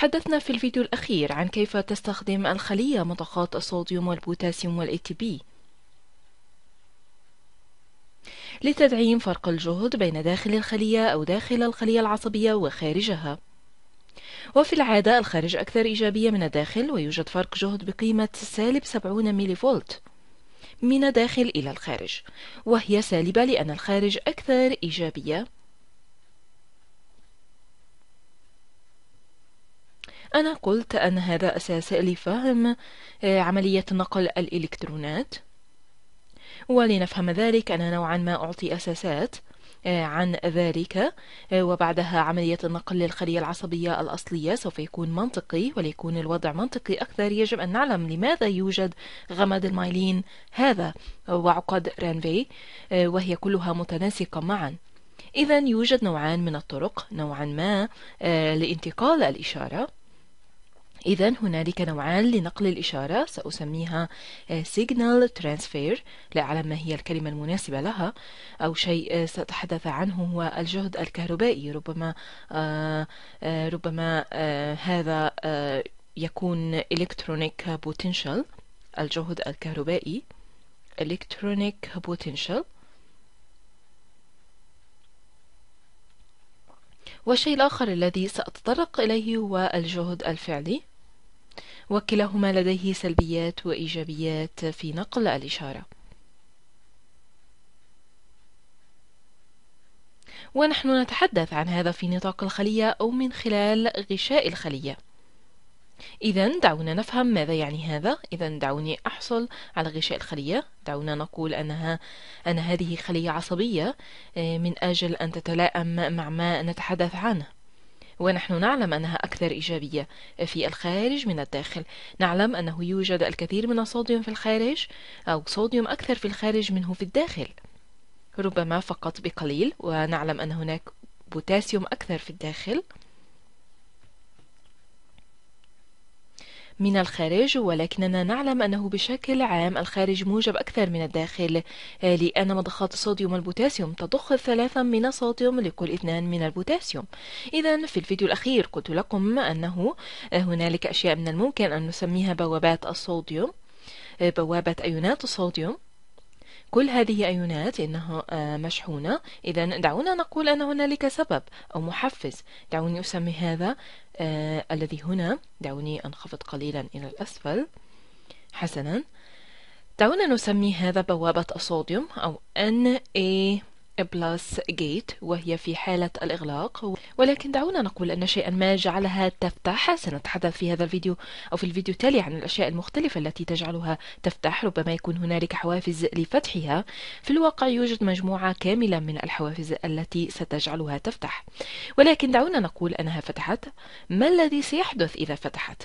تحدثنا في الفيديو الأخير عن كيف تستخدم الخلية مضخات الصوديوم والبوتاسيوم والاي تي بي لتدعيم فرق الجهد بين داخل الخلية أو داخل الخلية العصبية وخارجها وفي العادة الخارج أكثر إيجابية من الداخل ويوجد فرق جهد بقيمة سالب 70 ميلي فولت من الداخل إلى الخارج وهي سالبة لأن الخارج أكثر إيجابية أنا قلت أن هذا أساس لفهم آه، عملية نقل الإلكترونات ولنفهم ذلك أنا نوعا ما أعطي أساسات آه، عن ذلك آه، وبعدها عملية النقل للخلية العصبية الأصلية سوف يكون منطقي وليكون الوضع منطقي أكثر يجب أن نعلم لماذا يوجد غمد المايلين هذا وعقد رانفي وهي كلها متناسقة معا إذا يوجد نوعان من الطرق نوعا ما لانتقال الإشارة إذا هنالك نوعان لنقل الإشارة سأسميها آه، signal transfer لا أعلم ما هي الكلمة المناسبة لها أو شيء آه، سأتحدث عنه هو الجهد الكهربائي ربما آه، ربما هذا يكون electronic potential الجهد الكهربائي electronic potential والشيء الآخر الذي سأتطرق إليه هو الجهد الفعلي وكلاهما لديه سلبيات وإيجابيات في نقل الإشارة ونحن نتحدث عن هذا في نطاق الخلية أو من خلال غشاء الخلية إذا دعونا نفهم ماذا يعني هذا إذا دعوني أحصل على غشاء الخلية دعونا نقول أنها أن هذه خلية عصبية آه، من أجل أن تتلائم مع ما نتحدث عنه ونحن نعلم أنها أكثر إيجابية في الخارج من الداخل نعلم أنه يوجد الكثير من الصوديوم في الخارج أو صوديوم أكثر في الخارج منه في الداخل ربما فقط بقليل ونعلم أن هناك بوتاسيوم أكثر في الداخل من الخارج ولكننا نعلم أنه بشكل عام الخارج موجب أكثر من الداخل آه، لأن مضخات الصوديوم والبوتاسيوم تضخ ثلاثة من الصوديوم لكل اثنان من البوتاسيوم إذا في الفيديو الأخير قلت لكم أنه آه، هنالك أشياء من الممكن أن نسميها بوابات الصوديوم آه، بوابة أيونات الصوديوم كل هذه أيونات إنها آه، مشحونة إذا دعونا نقول أن هنالك سبب أو محفز دعوني أسمي هذا آه الذي هنا دعوني أنخفض قليلا إلى الأسفل حسنا دعونا نسمي هذا بوابة الصوديوم أو NA بلس جيت وهي في حالة الإغلاق ولكن دعونا نقول أن شيئا ما جعلها تفتح سنتحدث في هذا الفيديو أو في الفيديو التالي عن الأشياء المختلفة التي تجعلها تفتح ربما يكون هنالك حوافز لفتحها في الواقع يوجد مجموعة كاملة من الحوافز التي ستجعلها تفتح ولكن دعونا نقول أنها فتحت ما الذي سيحدث إذا فتحت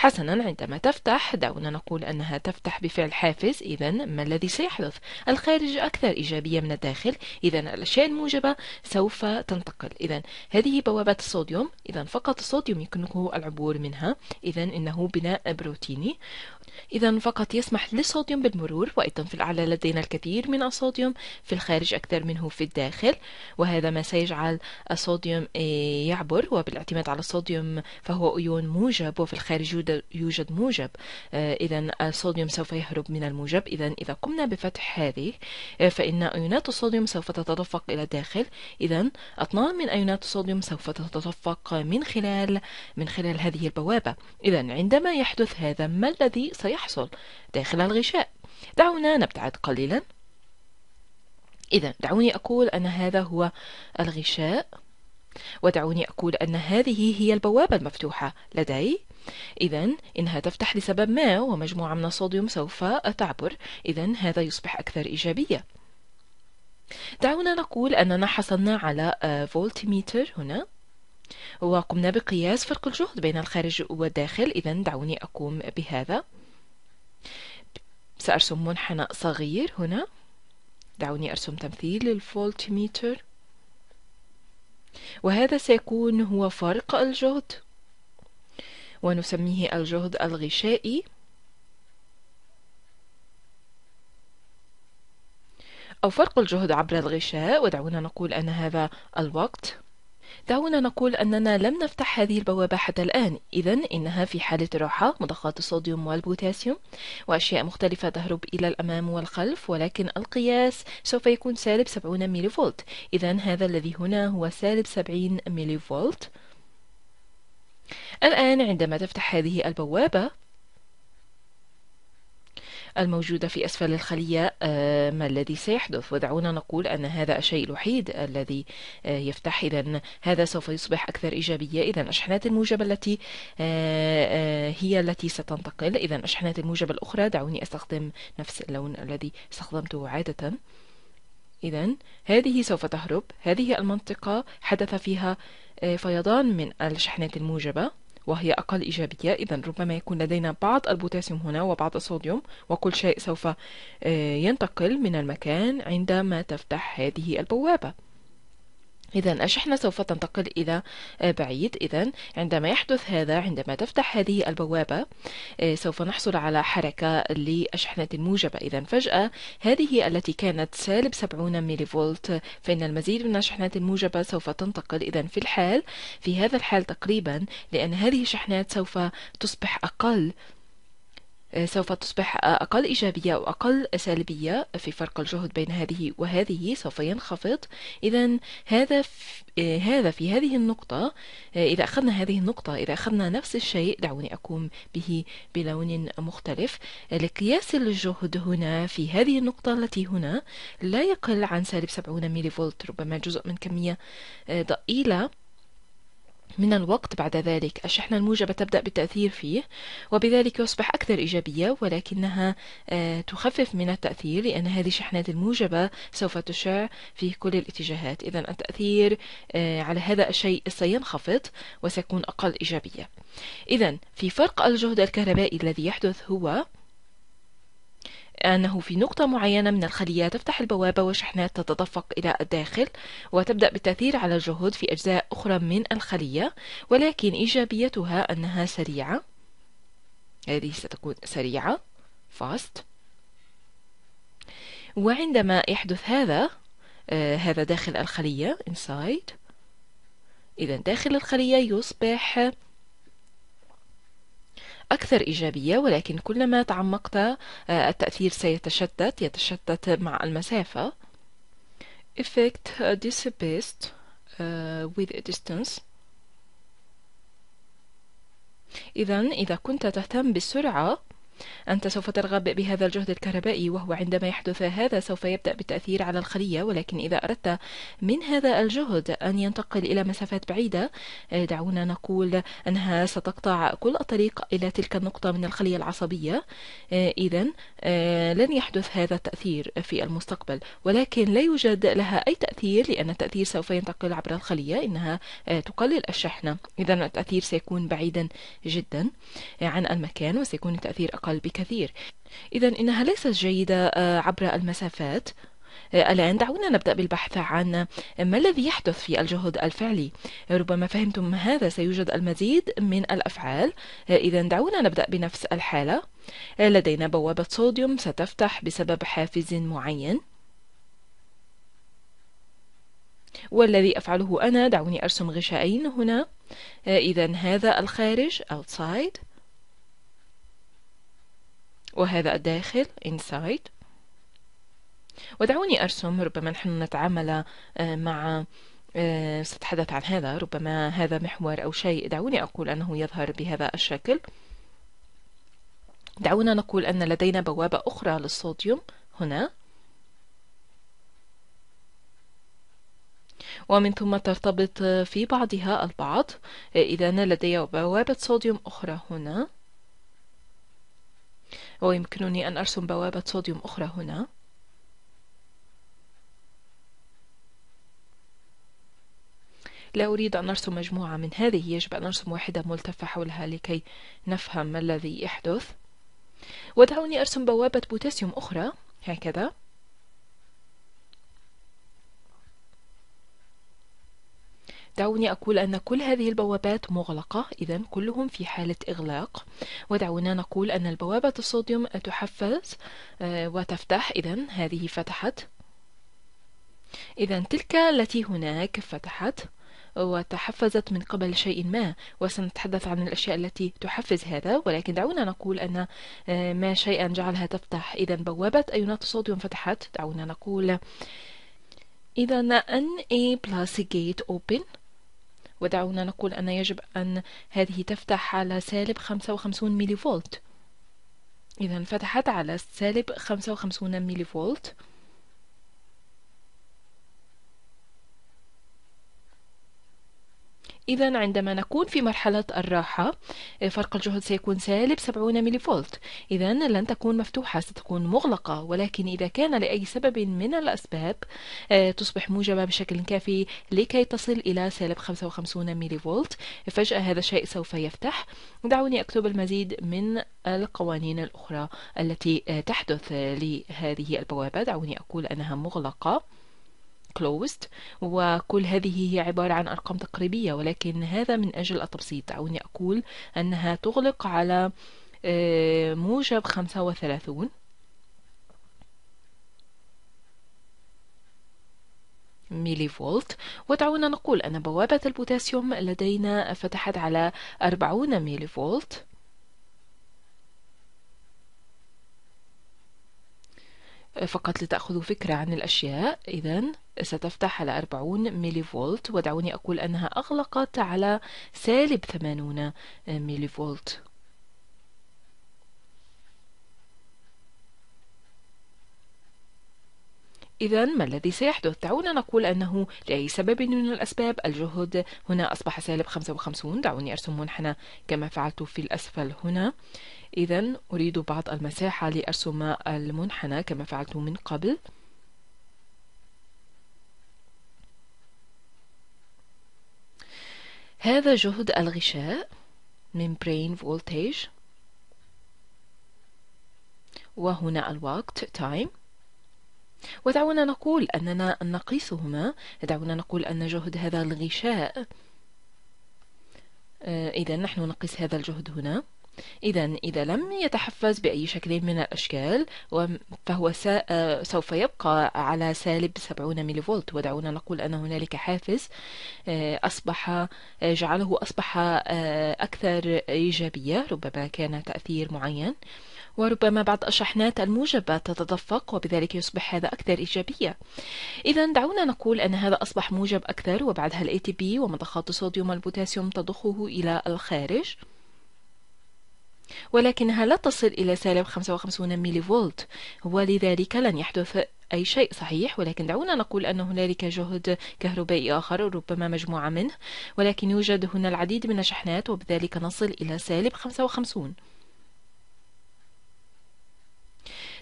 حسنا عندما تفتح دعونا نقول أنها تفتح بفعل حافز إذا ما الذي سيحدث؟ الخارج أكثر إيجابية من الداخل إذا الأشياء الموجبة سوف تنتقل إذا هذه بوابات الصوديوم إذا فقط الصوديوم يمكنه العبور منها إذا إنه بناء بروتيني إذا فقط يسمح للصوديوم بالمرور وأيضا في الأعلى لدينا الكثير من الصوديوم في الخارج أكثر منه في الداخل وهذا ما سيجعل الصوديوم آه، يعبر وبالاعتماد على الصوديوم فهو أيون موجب وفي الخارج يوجد موجب آه، إذا الصوديوم سوف يهرب من الموجب إذا إذا قمنا بفتح هذه آه، فإن أيونات الصوديوم سوف تتدفق إلى الداخل إذا أطنان من أيونات الصوديوم سوف تتدفق من خلال من خلال هذه البوابة إذا عندما يحدث هذا ما الذي سيحدث سيحصل داخل الغشاء دعونا نبتعد قليلا إذا دعوني أقول أن هذا هو الغشاء ودعوني أقول أن هذه هي البوابة المفتوحة لدي إذا إنها تفتح لسبب ما ومجموعة من الصوديوم سوف تعبر إذا هذا يصبح أكثر إيجابية دعونا نقول أننا حصلنا على آه، فولتميتر هنا وقمنا بقياس فرق الجهد بين الخارج والداخل إذا دعوني أقوم بهذا سأرسم منحنى صغير هنا دعوني أرسم تمثيل للفولتميتر وهذا سيكون هو فرق الجهد ونسميه الجهد الغشائي أو فرق الجهد عبر الغشاء ودعونا نقول أن هذا الوقت دعونا نقول أننا لم نفتح هذه البوابة حتى الآن إذا إنها في حالة راحة مضخات الصوديوم والبوتاسيوم وأشياء مختلفة تهرب إلى الأمام والخلف ولكن القياس سوف يكون سالب 70 ميلي فولت إذا هذا الذي هنا هو سالب 70 ميلي فولت الآن عندما تفتح هذه البوابة الموجودة في أسفل الخلية آه، ما الذي سيحدث ودعونا نقول أن هذا الشيء الوحيد الذي آه، يفتح إذا هذا سوف يصبح أكثر إيجابية إذا الأشحنات الموجبة التي آه، هي التي ستنتقل إذا الأشحنات الموجبة الأخرى دعوني أستخدم نفس اللون الذي استخدمته عادةً إذا هذه سوف تهرب هذه المنطقة حدث فيها فيضان من الشحنات الموجبة وهي أقل إيجابية إذا ربما يكون لدينا بعض البوتاسيوم هنا وبعض الصوديوم وكل شيء سوف آه، ينتقل من المكان عندما تفتح هذه البوابة إذا الشحنة سوف تنتقل إلى آه، بعيد إذا عندما يحدث هذا عندما تفتح هذه البوابة آه، سوف نحصل على حركة للشحنة الموجبة إذا فجأة هذه التي كانت سالب 70 ميلي فولت فإن المزيد من الشحنات الموجبة سوف تنتقل إذا في الحال في هذا الحال تقريبا لأن هذه الشحنات سوف تصبح أقل آه، سوف تصبح أقل إيجابية وأقل سلبية في فرق الجهد بين هذه وهذه سوف ينخفض إذا هذا آه، هذا في هذه النقطة آه، إذا أخذنا هذه النقطة إذا أخذنا نفس الشيء دعوني أقوم به بلون مختلف لقياس الجهد هنا في هذه النقطة التي هنا لا يقل عن سالب 70 ميلي فولت ربما جزء من كمية ضئيلة من الوقت بعد ذلك الشحنة الموجبة تبدأ بالتأثير فيه وبذلك يصبح أكثر إيجابية ولكنها آه، تخفف من التأثير لأن هذه الشحنات الموجبة سوف تشع في كل الاتجاهات إذا التأثير آه، على هذا الشيء سينخفض وسيكون أقل إيجابية إذا في فرق الجهد الكهربائي الذي يحدث هو أنه في نقطة معينة من الخلية تفتح البوابة وشحنات تتدفق إلى الداخل وتبدأ بالتأثير على الجهد في أجزاء أخرى من الخلية ولكن إيجابيتها أنها سريعة هذه ستكون سريعة fast وعندما يحدث هذا آه هذا داخل الخلية inside إذا داخل الخلية يصبح أكثر إيجابية ولكن كلما تعمقت آه، التأثير سيتشتت يتشتت مع المسافة effect dissipates آه، with a distance إذا إذا كنت تهتم بالسرعة أنت سوف ترغب بهذا الجهد الكهربائي وهو عندما يحدث هذا سوف يبدأ بالتأثير على الخلية ولكن إذا أردت من هذا الجهد أن ينتقل إلى مسافات بعيدة آه، دعونا نقول أنها ستقطع كل الطريق إلى تلك النقطة من الخلية العصبية آه، إذا آه، لن يحدث هذا التأثير في المستقبل ولكن لا يوجد لها أي تأثير لأن التأثير سوف ينتقل عبر الخلية إنها تقلل الشحنة إذا التأثير سيكون بعيدا جدا عن المكان وسيكون التأثير أقل أقل بكثير إذا إنها ليست جيدة آه، عبر المسافات آه، الآن دعونا نبدأ بالبحث عن ما الذي يحدث في الجهد الفعلي ربما فهمتم هذا سيوجد المزيد من الأفعال آه، إذا دعونا نبدأ بنفس الحالة لدينا بوابة صوديوم ستفتح بسبب حافز معين والذي أفعله أنا دعوني أرسم غشائين هنا إذا هذا الخارج outside وهذا الداخل inside ودعوني أرسم ربما نحن نتعامل آه، مع آه، سأتحدث عن هذا ربما هذا محور أو شيء دعوني أقول أنه يظهر بهذا الشكل دعونا نقول أن لدينا بوابة أخرى للصوديوم هنا ومن ثم ترتبط في بعضها البعض إذا لدي بوابة صوديوم أخرى هنا ويمكنني أن أرسم بوابة صوديوم أخرى هنا لا أريد أن أرسم مجموعة من هذه يجب أن أرسم واحدة ملتفة حولها لكي نفهم ما الذي يحدث ودعوني أرسم بوابة بوتاسيوم أخرى هكذا دعوني أقول أن كل هذه البوابات مغلقة إذا كلهم في حالة إغلاق ودعونا نقول أن البوابة الصوديوم تحفز آه، وتفتح إذا هذه فتحت إذا تلك التي هناك فتحت وتحفزت من قبل شيء ما وسنتحدث عن الأشياء التي تحفز هذا ولكن دعونا نقول أن آه، ما شيئا جعلها تفتح إذا بوابة أيونات الصوديوم فتحت دعونا نقول إذا أن A plus gate open ودعونا نقول أن يجب أن هذه تفتح على سالب 55 ميلي فولت إذا فتحت على سالب 55 ميلي فولت إذا عندما نكون في مرحلة الراحة آه، فرق الجهد سيكون سالب 70 ملي فولت إذا لن تكون مفتوحة ستكون مغلقة ولكن إذا كان لأي سبب من الأسباب آه، تصبح موجبة بشكل كافي لكي تصل إلى سالب 55 ملي فولت فجأة هذا الشيء سوف يفتح دعوني أكتب المزيد من القوانين الأخرى التي آه، تحدث لهذه البوابة دعوني أقول أنها مغلقة closed وكل هذه هي عبارة عن أرقام تقريبية ولكن هذا من أجل التبسيط أو أقول أنها تغلق على آه، موجب 35 ميلي فولت ودعونا نقول أن بوابة البوتاسيوم لدينا فتحت على 40 ميلي فولت فقط لتأخذوا فكرة عن الأشياء إذا ستفتح على 40 ميلي فولت ودعوني أقول أنها أغلقت على سالب 80 ميلي فولت إذا ما الذي سيحدث؟ دعونا نقول أنه لأي سبب من الأسباب الجهد هنا أصبح سالب 55 دعوني أرسم منحنى كما فعلت في الأسفل هنا إذا أريد بعض المساحة لأرسم المنحنى كما فعلت من قبل هذا جهد الغشاء من Brain voltage وهنا الوقت time ودعونا نقول أننا نقيسهما دعونا نقول أن جهد هذا الغشاء آه، إذا نحن نقيس هذا الجهد هنا إذا إذا لم يتحفز بأي شكل من الأشكال فهو آه، سوف يبقى على سالب 70 ملي فولت ودعونا نقول أن هنالك حافز آه، أصبح آه، جعله أصبح أكثر إيجابية ربما كان تأثير معين وربما بعض الشحنات الموجبة تتدفق وبذلك يصبح هذا أكثر إيجابية إذا دعونا نقول أن هذا أصبح موجب أكثر وبعدها الـ ATP ومضخات الصوديوم والبوتاسيوم تضخه إلى الخارج ولكنها لا تصل إلى سالب 55 ميلي فولت ولذلك لن يحدث أي شيء صحيح ولكن دعونا نقول أن هنالك جهد كهربائي آخر ربما مجموعة منه ولكن يوجد هنا العديد من الشحنات وبذلك نصل إلى سالب 55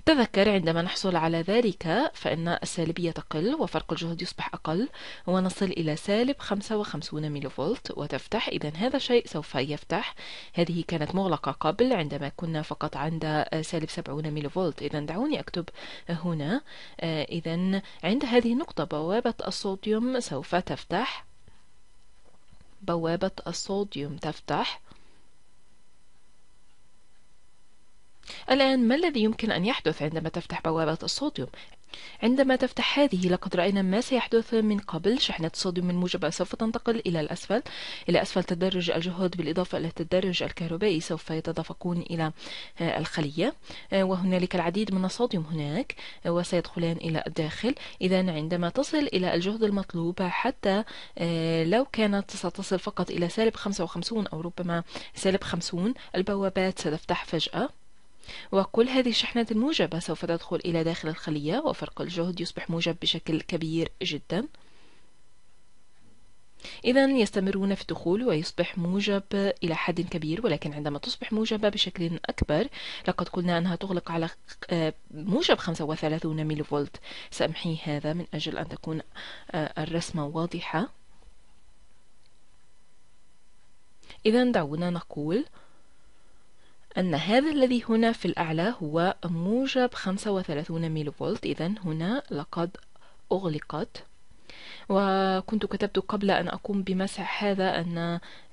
تذكر عندما نحصل على ذلك فإن السالبية تقل وفرق الجهد يصبح أقل ونصل إلى سالب 55 ميلي فولت وتفتح إذا هذا الشيء سوف يفتح هذه كانت مغلقة قبل عندما كنا فقط عند سالب 70 ميلي فولت إذا دعوني أكتب هنا آه، إذا عند هذه النقطة بوابة الصوديوم سوف تفتح بوابة الصوديوم تفتح الآن ما الذي يمكن أن يحدث عندما تفتح بوابة الصوديوم؟ عندما تفتح هذه لقد رأينا ما سيحدث من قبل شحنة الصوديوم من موجبة سوف تنتقل إلى الأسفل إلى أسفل تدرج الجهد بالإضافة إلى التدرج الكهربائي سوف يتدفقون إلى آه، الخلية آه، وهنالك العديد من الصوديوم هناك آه، وسيدخلان إلى الداخل إذا عندما تصل إلى الجهد المطلوب حتى لو كانت ستصل فقط إلى سالب 55 أو ربما سالب 50 البوابات ستفتح فجأة وكل هذه الشحنات الموجبة سوف تدخل إلى داخل الخلية وفرق الجهد يصبح موجب بشكل كبير جدا إذا يستمرون في الدخول ويصبح موجب إلى حد كبير ولكن عندما تصبح موجبة بشكل أكبر لقد قلنا أنها تغلق على آه، موجب 35 ميلي فولت سامحي هذا من أجل أن تكون آه، الرسمة واضحة إذا دعونا نقول أن هذا الذي هنا في الأعلى هو موجب 35 ميلو فولت إذا هنا لقد أغلقت وكنت كتبت قبل أن أقوم بمسح هذا أن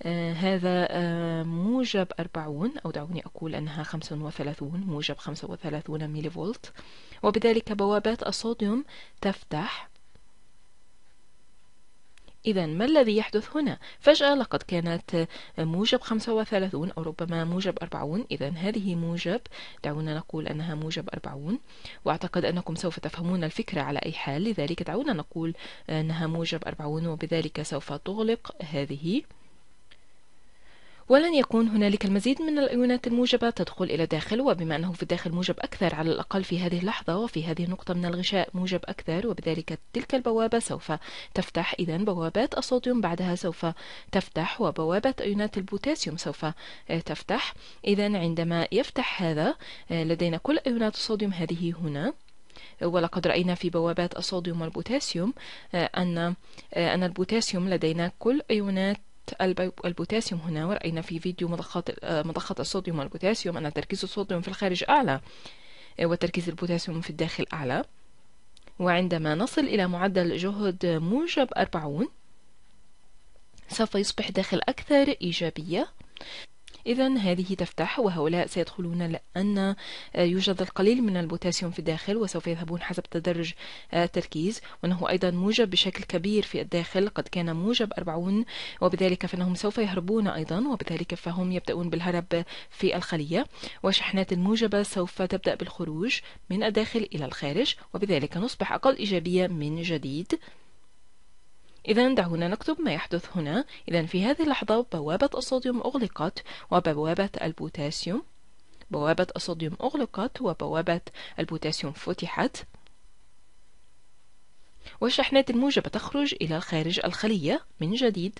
آه، هذا آه، موجب 40 أو دعوني أقول أنها 35 موجب 35 ميلي فولت وبذلك بوابات الصوديوم تفتح إذا ما الذي يحدث هنا؟ فجأة لقد كانت موجب 35 أو ربما موجب 40 إذا هذه موجب دعونا نقول أنها موجب 40 وأعتقد أنكم سوف تفهمون الفكرة على أي حال لذلك دعونا نقول أنها موجب 40 وبذلك سوف تغلق هذه ولن يكون هنالك المزيد من الأيونات الموجبة تدخل إلى الداخل وبما أنه في الداخل موجب أكثر على الأقل في هذه اللحظة وفي هذه النقطة من الغشاء موجب أكثر وبذلك تلك البوابة سوف تفتح إذا بوابات الصوديوم بعدها سوف تفتح وبوابة أيونات البوتاسيوم سوف آه، تفتح إذا عندما يفتح هذا آه، لدينا كل أيونات الصوديوم هذه هنا ولقد رأينا في بوابات الصوديوم والبوتاسيوم آه، أن أن البوتاسيوم لدينا كل أيونات البوتاسيوم هنا ورأينا في فيديو مضخات آه، مضخة الصوديوم والبوتاسيوم أن تركيز الصوديوم في الخارج أعلى آه، وتركيز البوتاسيوم في الداخل أعلى وعندما نصل إلى معدل جهد موجب 40 سوف يصبح داخل أكثر إيجابية إذا هذه تفتح وهؤلاء سيدخلون لأن آه، يوجد القليل من البوتاسيوم في الداخل وسوف يذهبون حسب تدرج آه، التركيز وأنه أيضا موجب بشكل كبير في الداخل قد كان موجب 40 وبذلك فإنهم سوف يهربون أيضا وبذلك فهم يبدأون بالهرب في الخلية وشحنات الموجبة سوف تبدأ بالخروج من الداخل إلى الخارج وبذلك نصبح أقل إيجابية من جديد إذا دعونا نكتب ما يحدث هنا إذا في هذه اللحظة بوابة الصوديوم أغلقت وبوابة البوتاسيوم بوابة الصوديوم أغلقت وبوابة البوتاسيوم فتحت والشحنات الموجبة تخرج إلى خارج الخلية من جديد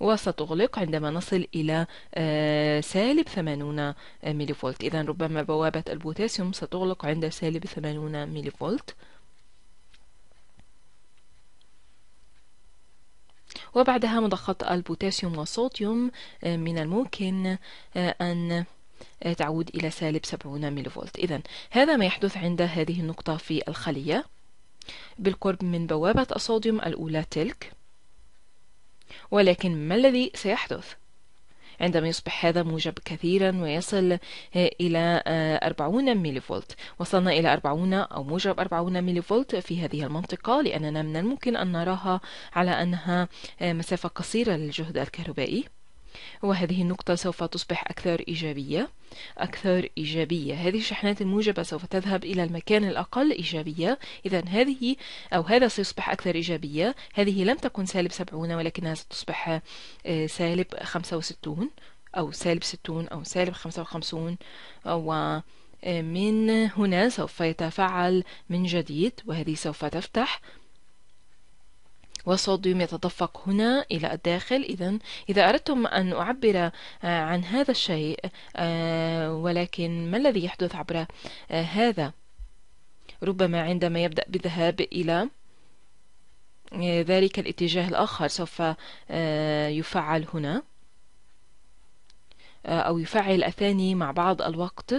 وستغلق عندما نصل إلى آه، سالب 80 ملي فولت إذا ربما بوابة البوتاسيوم ستغلق عند سالب 80 ملي فولت وبعدها مضخة البوتاسيوم والصوديوم آه، من الممكن آه، أن آه، تعود إلى سالب 70 ملي فولت إذن هذا ما يحدث عند هذه النقطة في الخلية بالقرب من بوابة الصوديوم الأولى تلك ولكن ما الذي سيحدث؟ عندما يصبح هذا موجب كثيرا ويصل آه، إلى 40 آه، ميلي فولت وصلنا إلى 40 أو موجب 40 ميلي فولت في هذه المنطقة لأننا من الممكن أن نراها على أنها آه، مسافة قصيرة للجهد الكهربائي وهذه النقطة سوف تصبح أكثر إيجابية أكثر إيجابية هذه الشحنات الموجبة سوف تذهب إلى المكان الأقل إيجابية إذا هذه أو هذا سيصبح أكثر إيجابية هذه لم تكن سالب سبعون ولكنها ستصبح آه، سالب خمسة وستون أو سالب ستون أو سالب خمسة وخمسون و آه، من هنا سوف يتفاعل من جديد وهذه سوف تفتح وصوديوم يتدفق هنا إلى الداخل إذا إذا أردتم أن أعبر آه، عن هذا الشيء آه، ولكن ما الذي يحدث عبر آه، هذا ربما عندما يبدأ بالذهاب إلى ذلك الاتجاه الآخر سوف يفعل هنا أو يفعل الثاني مع بعض الوقت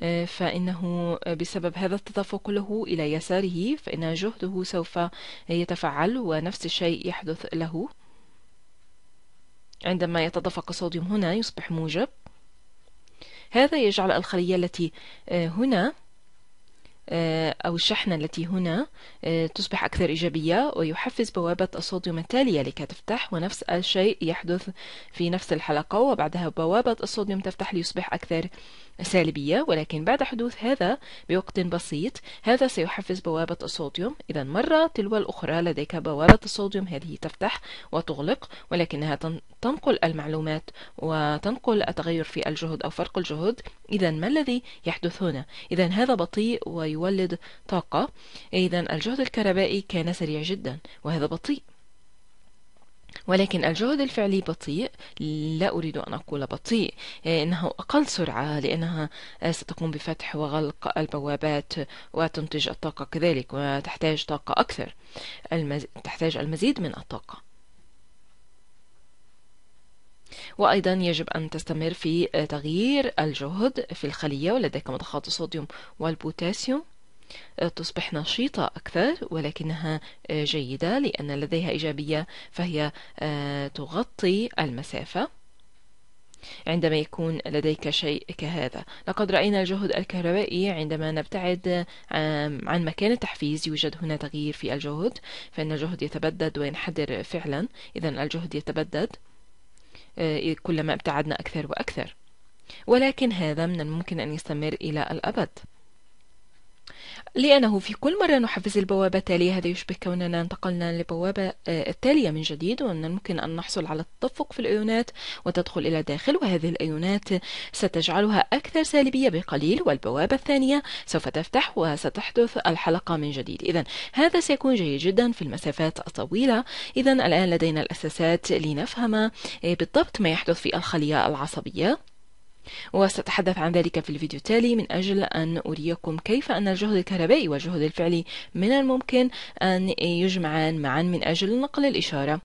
آه، فإنه آه، بسبب هذا التدفق له إلى يساره فإن جهده سوف يتفعل ونفس الشيء يحدث له عندما يتدفق الصوديوم هنا يصبح موجب هذا يجعل الخلية التي آه، هنا آه، أو الشحنة التي هنا آه، تصبح أكثر إيجابية ويحفز بوابة الصوديوم التالية لكي تفتح ونفس الشيء يحدث في نفس الحلقة وبعدها بوابة الصوديوم تفتح ليصبح أكثر سالبية ولكن بعد حدوث هذا بوقت بسيط هذا سيحفز بوابة الصوديوم إذا مرة تلو الأخرى لديك بوابة الصوديوم هذه تفتح وتغلق ولكنها تنقل المعلومات وتنقل التغير في الجهد أو فرق الجهد إذا ما الذي يحدث هنا؟ إذا هذا بطيء ويولد طاقة إذا الجهد الكهربائي كان سريع جدا وهذا بطيء ولكن الجهد الفعلي بطيء لا أريد أن أقول بطيء إنه أقل سرعة لأنها ستقوم بفتح وغلق البوابات وتنتج الطاقة كذلك وتحتاج طاقة أكثر المز... تحتاج المزيد من الطاقة وأيضا يجب أن تستمر في تغيير الجهد في الخلية ولديك مضخات الصوديوم والبوتاسيوم آه، تصبح نشيطة أكثر ولكنها آه، جيدة لأن لديها إيجابية فهي آه، تغطي المسافة عندما يكون لديك شيء كهذا لقد رأينا الجهد الكهربائي عندما نبتعد عن مكان التحفيز يوجد هنا تغيير في الجهد فإن الجهد يتبدد وينحدر فعلا إذا الجهد يتبدد آه، كلما ابتعدنا أكثر وأكثر ولكن هذا من الممكن أن يستمر إلى الأبد لأنه في كل مرة نحفز البوابة التالية هذا يشبه كوننا انتقلنا لبوابة آه، التالية من جديد وأن ممكن أن نحصل على التدفق في الأيونات وتدخل إلى داخل وهذه الأيونات ستجعلها أكثر سالبية بقليل والبوابة الثانية سوف تفتح وستحدث الحلقة من جديد إذا هذا سيكون جيد جدا في المسافات الطويلة إذا الآن لدينا الأساسات لنفهم آه، بالضبط ما يحدث في الخلية العصبية وسأتحدث عن ذلك في الفيديو التالي من أجل أن أريكم كيف أن الجهد الكهربائي والجهد الفعلي من الممكن أن يجمعان معا من أجل نقل الإشارة